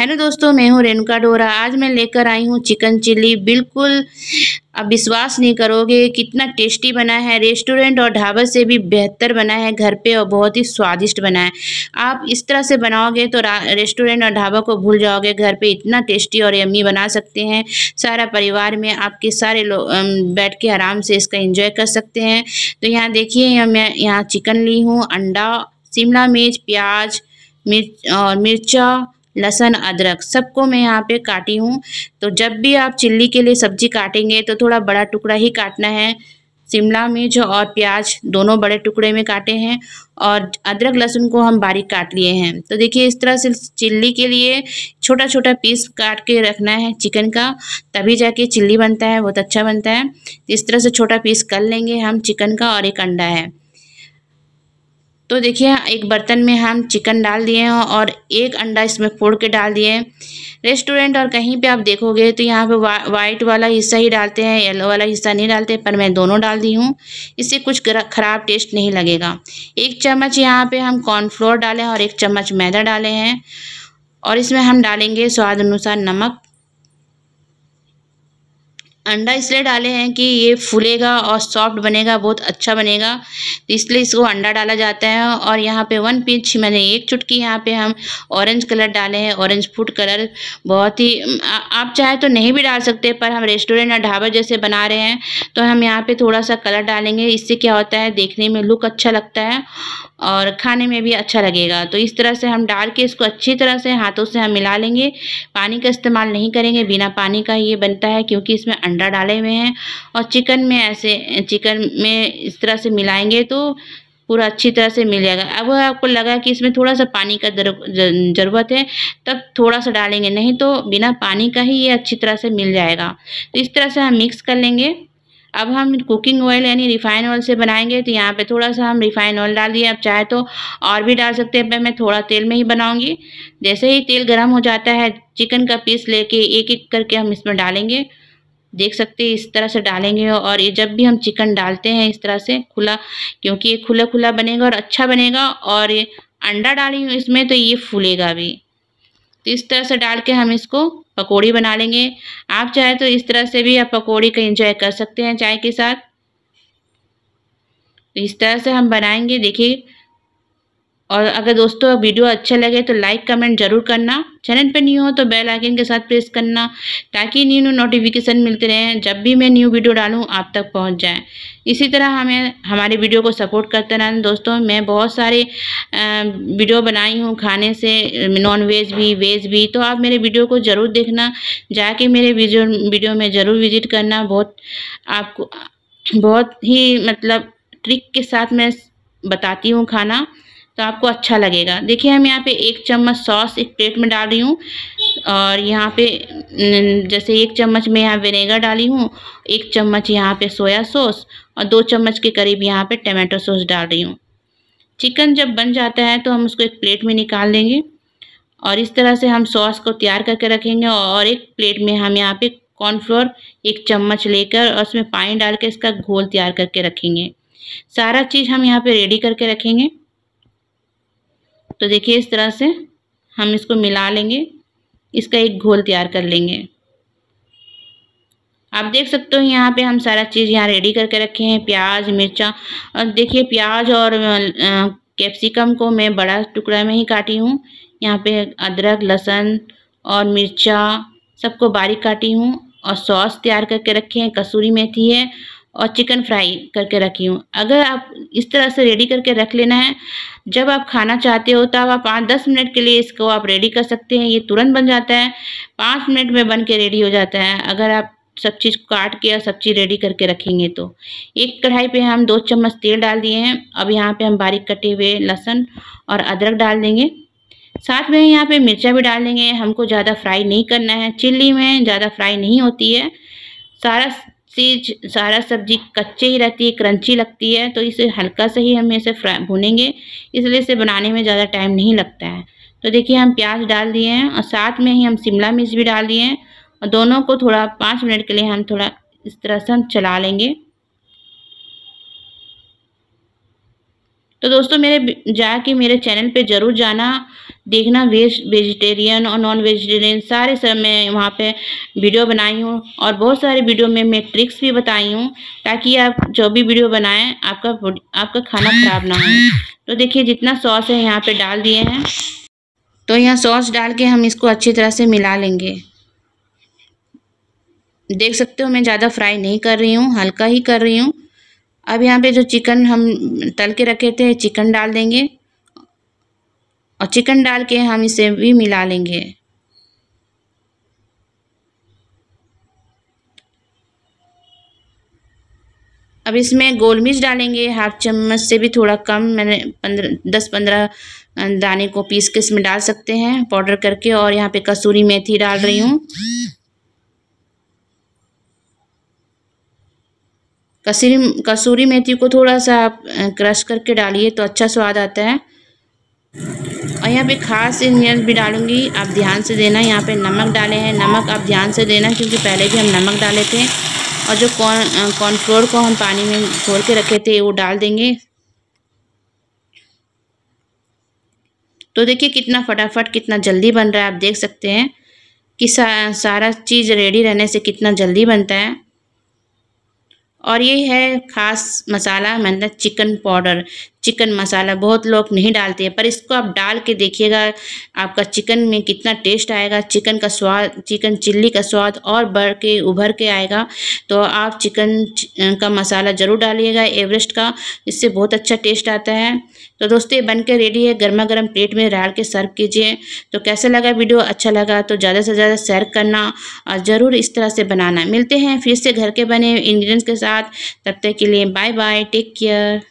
hello दोस्तों मैं हूँ रेणुका डोरा आज मैं लेकर आई हूँ चिकन चिल्ली बिल्कुल अब विश्वास नहीं करोगे कितना टेस्टी बना है रेस्टोरेंट और ढाबा से भी बेहतर बना है घर पे और बहुत ही स्वादिष्ट बना है आप इस तरह से बनाओगे तो रेस्टोरेंट और ढाबा को भूल जाओगे घर पे इतना टेस्टी और यम्मी बना सकते हैं सारा परिवार में आपके सारे लोग बैठ के आराम से इसका इंजॉय कर सकते हैं तो यहाँ देखिए मैं यहाँ चिकन ली हूँ अंडा शिमला मिर्च प्याज मिर्च और मिर्चा लहसन अदरक सबको मैं यहाँ पे काटी हूँ तो जब भी आप चिल्ली के लिए सब्जी काटेंगे तो थोड़ा बड़ा टुकड़ा ही काटना है शिमला मिर्च और प्याज दोनों बड़े टुकड़े में काटे हैं और अदरक लहसुन को हम बारीक काट लिए हैं तो देखिए इस तरह से चिल्ली के लिए छोटा छोटा पीस काट के रखना है चिकन का तभी जाके चिल्ली बनता है बहुत अच्छा बनता है इस तरह से छोटा पीस कर लेंगे हम चिकन का और एक अंडा है तो देखिए एक बर्तन में हम चिकन डाल दिए हैं और एक अंडा इसमें फोड़ के डाल दिए हैं रेस्टोरेंट और कहीं पे आप देखोगे तो यहाँ पे वा, वाइट वाला हिस्सा ही डालते हैं येलो वाला हिस्सा नहीं डालते पर मैं दोनों डाल दी हूँ इससे कुछ ख़राब टेस्ट नहीं लगेगा एक चम्मच यहाँ पर हम कॉर्नफ्लोर डालें और एक चम्मच मैदा डाले हैं और इसमें हम डालेंगे स्वाद अनुसार नमक अंडा इसलिए डाले हैं कि ये फूलेगा और सॉफ्ट बनेगा बहुत अच्छा बनेगा तो इसलिए इसको अंडा डाला जाता है और यहाँ पे वन पिंच मैंने एक चुटकी यहाँ पे हम ऑरेंज कलर डाले हैं ऑरेंज फूड कलर बहुत ही आप चाहे तो नहीं भी डाल सकते पर हम रेस्टोरेंट या ढाबा जैसे बना रहे हैं तो हम यहाँ पर थोड़ा सा कलर डालेंगे इससे क्या होता है देखने में लुक अच्छा लगता है और खाने में भी अच्छा लगेगा तो इस तरह से हम डाल के इसको अच्छी तरह से हाथों से हम मिला लेंगे पानी का इस्तेमाल नहीं करेंगे बिना पानी का ये बनता है क्योंकि इसमें अंडा डाले हुए हैं और चिकन में ऐसे चिकन में इस तरह से मिलाएंगे तो पूरा अच्छी तरह से मिल जाएगा अब आपको लगा कि इसमें थोड़ा सा पानी का ज़रूरत है तब थोड़ा सा डालेंगे नहीं तो बिना पानी का ही ये अच्छी तरह से मिल जाएगा तो इस तरह से हम मिक्स कर लेंगे अब हम कुकिंग ऑयल यानी रिफाइन ऑयल से बनाएंगे तो यहाँ पे थोड़ा सा हम रिफाइन ऑयल डाल दिए अब चाहे तो और भी डाल सकते हैं पर मैं थोड़ा तेल में ही बनाऊँगी जैसे ही तेल गर्म हो जाता है चिकन का पीस लेके एक एक करके हम इसमें डालेंगे देख सकते हैं इस तरह से डालेंगे और ये जब भी हम चिकन डालते हैं इस तरह से खुला क्योंकि ये खुला खुला बनेगा और अच्छा बनेगा और ये अंडा डाली इसमें तो ये फूलेगा भी तो इस तरह से डाल के हम इसको पकौड़ी बना लेंगे आप चाहे तो इस तरह से भी आप पकौड़ी का इंजॉय कर सकते हैं चाय के साथ इस तरह से हम बनाएंगे देखिए और अगर दोस्तों वीडियो अच्छा लगे तो लाइक कमेंट जरूर करना चैनल पर न्यू हो तो बेल आइकन के साथ प्रेस करना ताकि न्यू न्यू नोटिफिकेशन मिलते रहें जब भी मैं न्यू वीडियो डालूँ आप तक पहुँच जाए इसी तरह हमें हमारे वीडियो को सपोर्ट करते रहना दोस्तों मैं बहुत सारे वीडियो बनाई हूँ खाने से नॉन वेज भी वेज भी तो आप मेरे वीडियो को ज़रूर देखना जाके मेरे वीडियो वीडियो में ज़रूर विजिट करना बहुत आपको बहुत ही मतलब ट्रिक के साथ मैं बताती हूँ खाना तो आपको अच्छा लगेगा देखिए हम यहाँ पे एक चम्मच सॉस एक प्लेट में डाल रही हूँ और यहाँ पे जैसे एक चम्मच में यहाँ विनेगर डाली हूँ एक चम्मच यहाँ पे सोया सॉस और दो चम्मच के करीब यहाँ पे टमाटो सॉस डाल रही हूँ चिकन जब बन जाता है तो हम उसको एक प्लेट में निकाल लेंगे और इस तरह से हम सॉस को तैयार करके रखेंगे और एक प्लेट में हम यहाँ पर कॉर्नफ्लोर एक चम्मच लेकर और उसमें पानी डाल के इसका घोल तैयार करके रखेंगे सारा चीज़ हम यहाँ पर रेडी करके रखेंगे तो देखिए इस तरह से हम इसको मिला लेंगे इसका एक घोल तैयार कर लेंगे आप देख सकते हो यहाँ पे हम सारा चीज़ यहाँ रेडी करके रखे हैं प्याज मिर्चा और देखिए प्याज और कैप्सिकम को मैं बड़ा टुकड़ा में ही काटी हूँ यहाँ पे अदरक लहसुन और मिर्चा सबको बारीक काटी हूँ और सॉस तैयार करके रखे हैं कसूरी मेथी है और चिकन फ्राई करके रखी हूँ अगर आप इस तरह से रेडी करके रख लेना है जब आप खाना चाहते हो तब आप पाँच दस मिनट के लिए इसको आप रेडी कर सकते हैं ये तुरंत बन जाता है पाँच मिनट में बन के रेडी हो जाता है अगर आप सब चीज़ काट के और सब चीज़ रेडी करके रखेंगे तो एक कढ़ाई पे हम दो चम्मच तेल डाल दिए हैं अब यहाँ पे हम बारीक कटे हुए लहसुन और अदरक डाल देंगे साथ में यहाँ पे मिर्चा भी डाल देंगे हमको ज़्यादा फ्राई नहीं करना है चिल्ली में ज़्यादा फ्राई नहीं होती है सारा सी सारा सब्जी कच्चे ही रहती है क्रंची लगती है तो इसे हल्का सा ही हम इसे फ्राई भूनेंगे इसलिए इसे बनाने में ज़्यादा टाइम नहीं लगता है तो देखिए हम प्याज डाल दिए हैं और साथ में ही हम शिमला मिर्च भी डाल दिए हैं और दोनों को थोड़ा पाँच मिनट के लिए हम थोड़ा इस तरह से हम चला लेंगे तो दोस्तों मेरे जाके मेरे चैनल पे ज़रूर जाना देखना वेज वेजिटेरियन और नॉन वेजिटेरियन सारे सब मैं वहाँ पे वीडियो बनाई हूँ और बहुत सारे वीडियो में मैं ट्रिक्स भी बताई हूँ ताकि आप जो भी वीडियो बनाएं आपका आपका खाना ख़राब ना हो तो देखिए जितना सॉस है यहाँ पे डाल दिए हैं तो यहाँ सॉस डाल के हम इसको अच्छी तरह से मिला लेंगे देख सकते हो मैं ज़्यादा फ्राई नहीं कर रही हूँ हल्का ही कर रही हूँ अब यहाँ पे जो चिकन हम तल के रखे थे चिकन डाल देंगे और चिकन डाल के हम इसे भी मिला लेंगे अब इसमें गोल मिर्च डालेंगे हाफ चम्मच से भी थोड़ा कम मैंने पंद्रह दस पंद्रह दाने को पीस के इसमें डाल सकते हैं पाउडर करके और यहाँ पे कसूरी मेथी डाल रही हूँ कसूरी कसूरी मेथी को थोड़ा सा आप क्रश करके डालिए तो अच्छा स्वाद आता है और यहाँ पे खास इंग्रेडिएंट भी डालूंगी आप ध्यान से देना यहाँ पे नमक डाले हैं नमक आप ध्यान से देना क्योंकि पहले भी हम नमक डाले थे और जो कॉर्न कॉर्नफ्लोर को हम पानी में घोल के रखे थे वो डाल देंगे तो देखिए कितना फटाफट कितना जल्दी बन रहा है आप देख सकते हैं कि सा, सारा चीज़ रेडी रहने से कितना जल्दी बनता है और ये है ख़ास मसाला मतलब चिकन पाउडर चिकन मसाला बहुत लोग नहीं डालते हैं पर इसको आप डाल के देखिएगा आपका चिकन में कितना टेस्ट आएगा चिकन का स्वाद चिकन चिल्ली का स्वाद और बढ़ के उभर के आएगा तो आप चिकन का मसाला ज़रूर डालिएगा एवरेस्ट का इससे बहुत अच्छा टेस्ट आता है तो दोस्तों ये बनकर रेडी है गर्मा गर्म प्लेट में राड़ के सर्व कीजिए तो कैसा लगा वीडियो अच्छा लगा तो ज़्यादा से ज़्यादा शेयर करना और ज़रूर इस तरह से बनाना मिलते हैं फिर से घर के बने इन्ग्रीडियंट्स के साथ तब तक के लिए बाय बाय टेक केयर